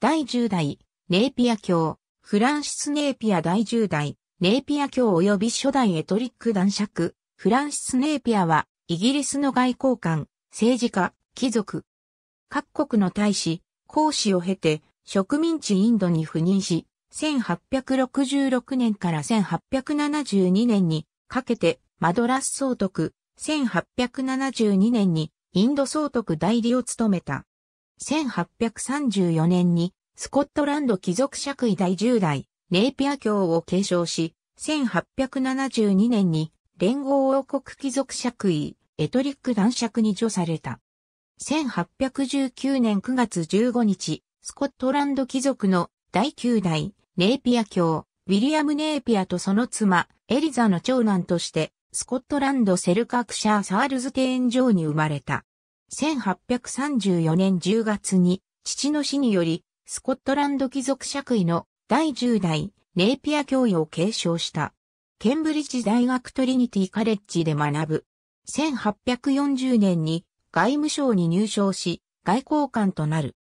第10代、ネーピア教、フランシス・ネーピア第10代、ネーピア教及び初代エトリック男爵、フランシス・ネーピアは、イギリスの外交官、政治家、貴族。各国の大使、公使を経て、植民地インドに赴任し、1866年から1872年にかけてマドラス総督、1872年にインド総督代理を務めた。1834年にスコットランド貴族爵位第10代ネイピア教を継承し、1872年に連合王国貴族爵位エトリック男爵に除された。1819年9月15日、スコットランド貴族の第9代ネイピア教ウィリアム・ネイピアとその妻エリザの長男としてスコットランドセルカクシャー・サールズテーンに生まれた。1834年10月に父の死によりスコットランド貴族爵位の第10代ネイピア教養を継承した。ケンブリッジ大学トリニティカレッジで学ぶ。1840年に外務省に入省し、外交官となる。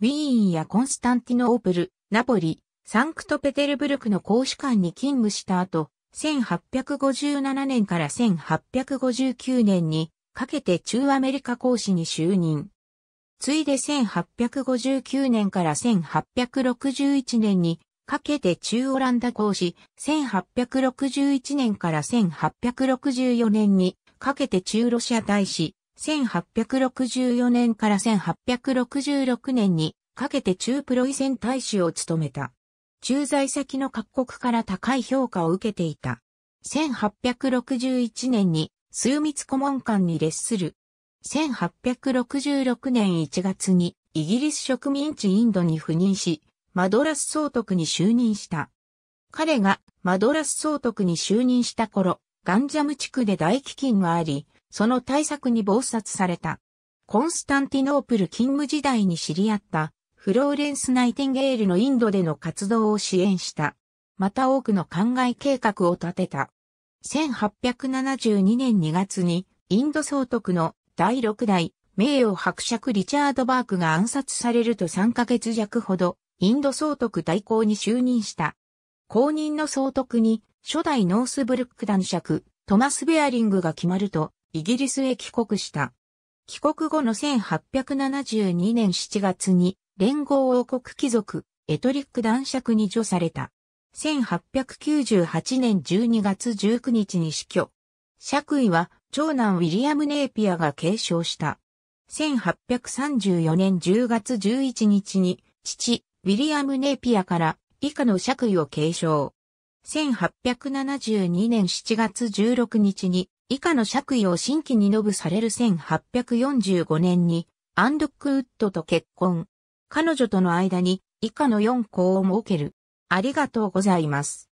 ウィーンやコンスタンティノープル、ナポリ、サンクトペテルブルクの公使館に勤務した後、1857年から1859年にかけて中アメリカ講師に就任。ついで1859年から1861年にかけて中オランダ講師、1861年から1864年にかけて中ロシア大使、1864年から1866年にかけて中プロイセン大使を務めた。駐在先の各国から高い評価を受けていた。1861年に枢密顧問官に列する。1866年1月にイギリス植民地インドに赴任し、マドラス総督に就任した。彼がマドラス総督に就任した頃、ガンジャム地区で大飢饉があり、その対策に暴殺された。コンスタンティノープル勤務時代に知り合ったフローレンス・ナイテンゲールのインドでの活動を支援した。また多くの灌漑計画を立てた。1872年2月にインド総督の第6代名誉伯爵リチャード・バークが暗殺されると3ヶ月弱ほどインド総督代行に就任した。後任の総督に初代ノースブルック男爵トマス・ベアリングが決まるとイギリスへ帰国した。帰国後の1872年7月に連合王国貴族エトリック男爵に除された。1898年12月19日に死去。爵位は長男ウィリアム・ネーピアが継承した。1834年10月11日に父、ウィリアム・ネーピアから以下の爵位を継承。1872年7月16日に以下の爵位を新規に述ぶされる1845年にアンドックウッドと結婚。彼女との間に以下の4校を設ける。ありがとうございます。